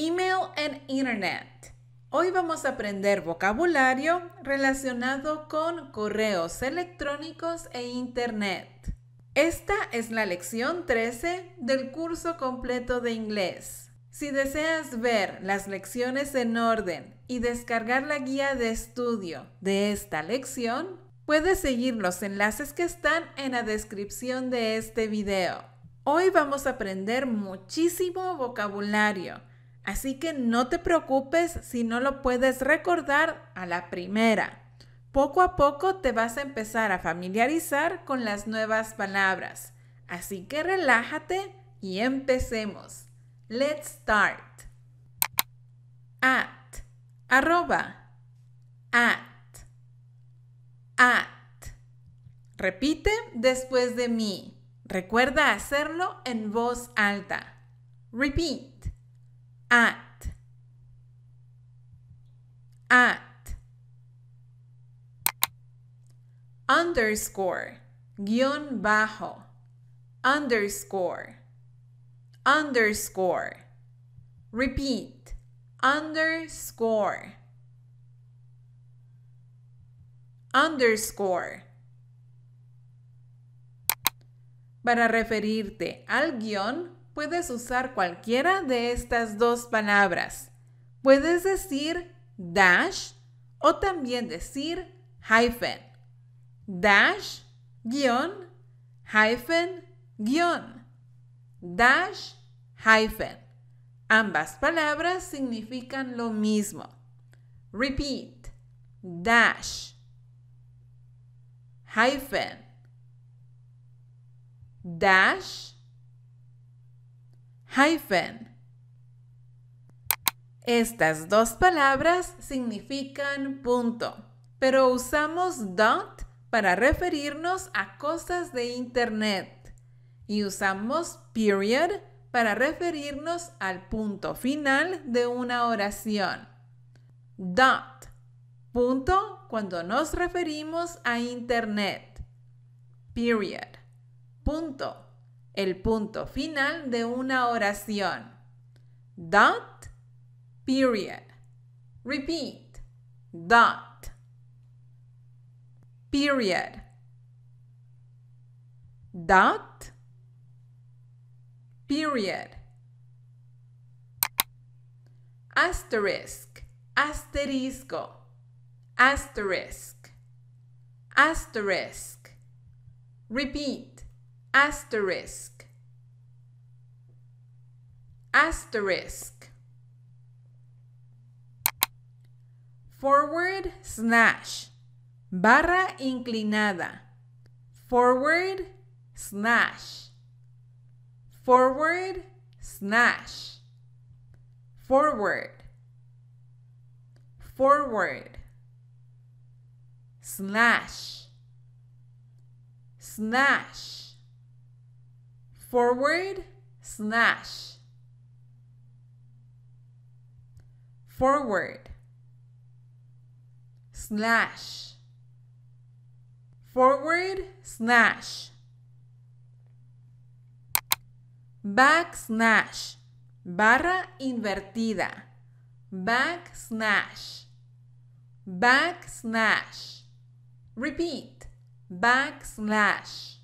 Email and Internet. Hoy vamos a aprender vocabulario relacionado con correos electrónicos e Internet. Esta es la lección 13 del curso completo de inglés. Si deseas ver las lecciones en orden y descargar la guía de estudio de esta lección, puedes seguir los enlaces que están en la descripción de este video. Hoy vamos a aprender muchísimo vocabulario Así que no te preocupes si no lo puedes recordar a la primera. Poco a poco te vas a empezar a familiarizar con las nuevas palabras. Así que relájate y empecemos. Let's start. At, arroba, at, at. Repite después de mí. Recuerda hacerlo en voz alta. Repeat. at at underscore guión bajo underscore underscore repeat underscore underscore para referirte al guión puedes usar cualquiera de estas dos palabras. Puedes decir dash o también decir hyphen. Dash, guión, hyphen, guión. Dash, hyphen. Ambas palabras significan lo mismo. Repeat. Dash. Hyphen. Dash hyphen. Estas dos palabras significan punto, pero usamos dot para referirnos a cosas de Internet y usamos period para referirnos al punto final de una oración. Dot. Punto cuando nos referimos a Internet. Period. Punto el punto final de una oración. Dot, period. Repeat. Dot. Period. Dot. Period. Asterisk. Asterisco. Asterisk. Asterisk. Repeat. asterisk asterisk forward slash barra inclinada forward slash forward slash forward forward slash slash forward slash forward slash forward slash backslash barra invertida backslash backslash repeat backslash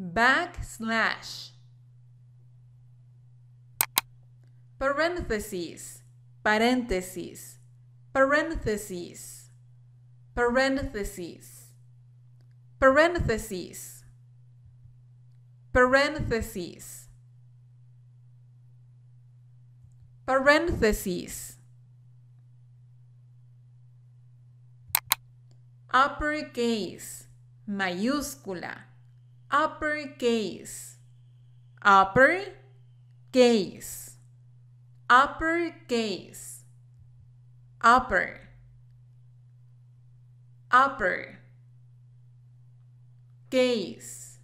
backslash parentheses parentheses parentheses parentheses parentheses parentheses parentheses uppercase mayúscula Upper uppercase, upper uppercase, upper, upper, case,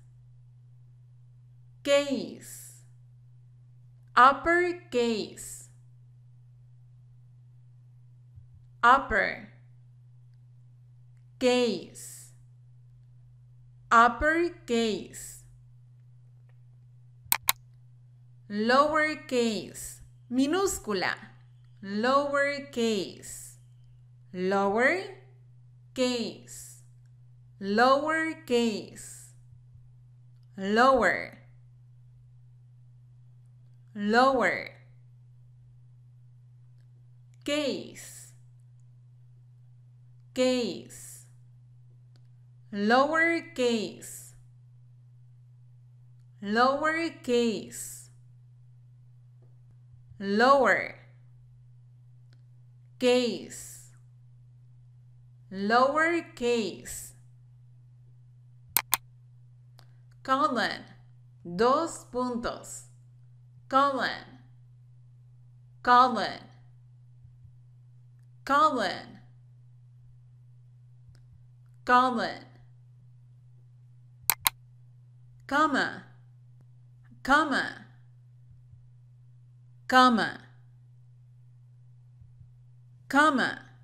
case, uppercase, upper, case uppercase, lowercase, minúscula, lowercase, lowercase, lowercase, lower, lower, case, case lowercase lowercase lower case lowercase colon dos puntos colon colon colon colon Coma, coma, coma, coma.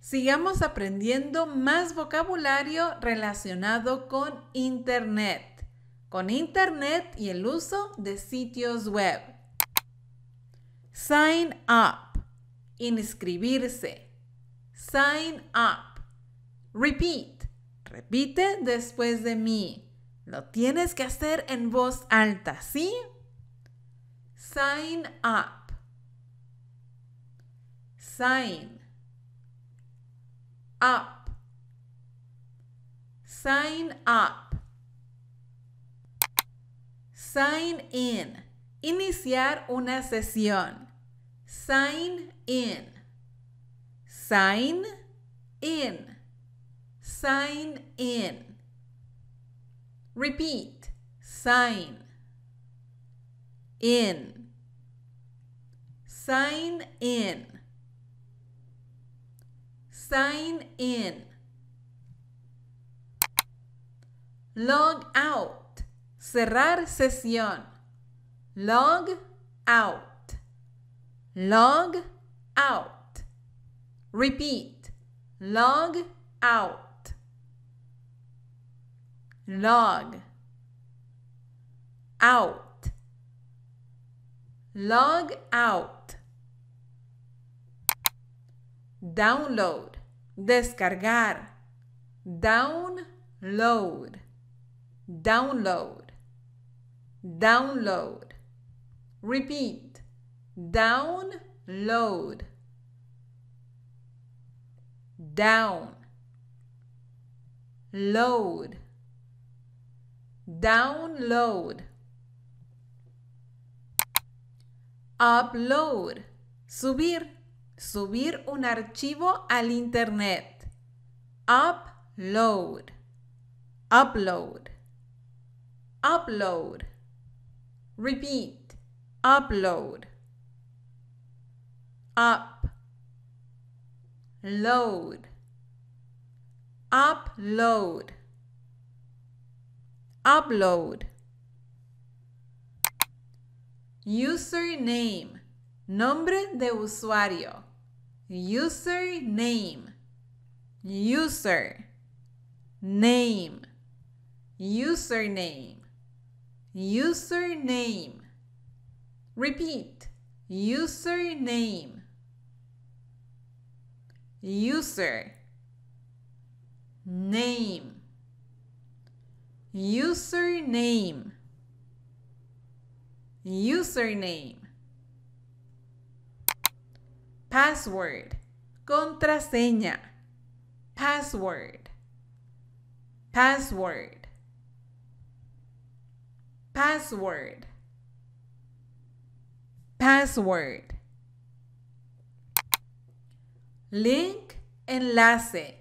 Sigamos aprendiendo más vocabulario relacionado con Internet, con Internet y el uso de sitios web. Sign up, inscribirse. Sign up. Repeat. Repite después de mí. Lo tienes que hacer en voz alta, ¿sí? Sign up. Sign. Up. Sign up. Sign in. Iniciar una sesión. Sign in. Sign in. sign in. Repeat, sign in. Sign in. Sign in. Log out. Cerrar sesión. Log out. Log out. Repeat. Log out log out log out download descargar download download download repeat download down load download, upload, subir, subir un archivo al internet, upload, upload, upload, repeat, upload, up, load, upload upload username nombre de usuario username user name username username repeat username user name username username password contraseña password password password password link enlace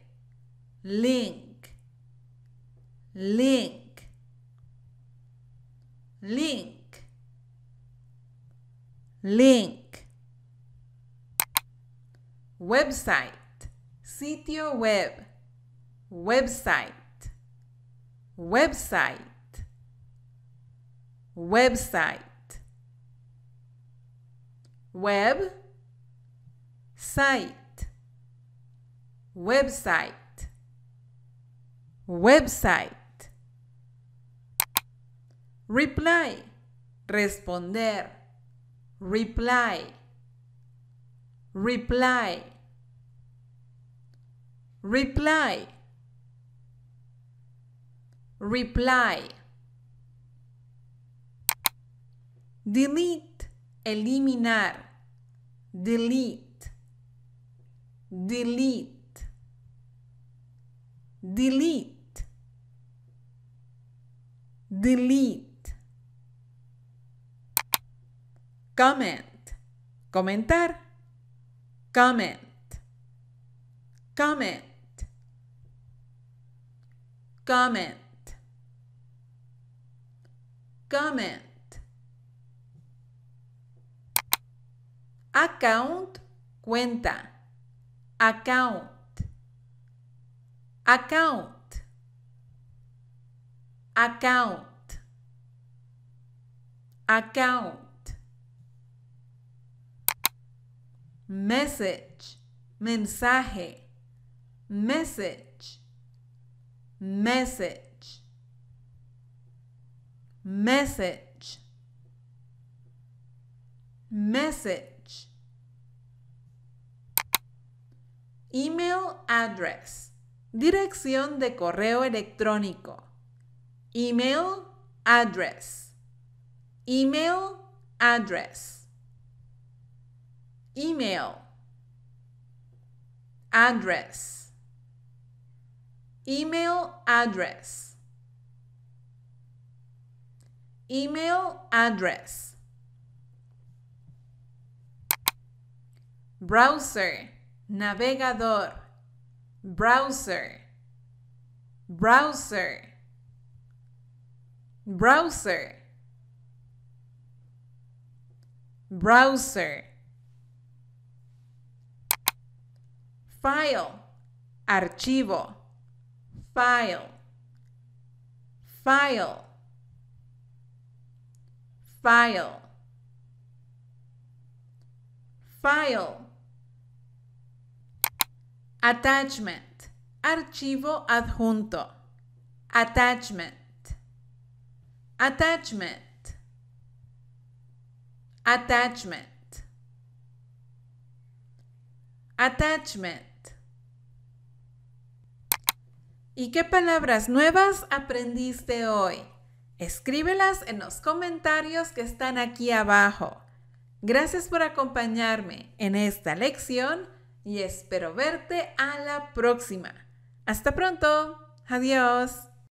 link link link link website sitio web website website website web site website website Reply. Responder. Reply. Reply. Reply. Reply. Delete. Eliminar. Delete. Delete delete delete comment, comentar, comment, comment, comment, comment, account, cuenta, account, account, account, account. message, mensaje, message, message, message, message, email address, dirección de correo electrónico, email address, email address. email, address, email address, email address, browser, navegador, browser, browser, browser, browser File, archivo. File, file, file, file. Attachment, archivo adjunto. Attachment, attachment attachment attachment ¿Y qué palabras nuevas aprendiste hoy? Escríbelas en los comentarios que están aquí abajo. Gracias por acompañarme en esta lección y espero verte a la próxima. Hasta pronto. Adiós.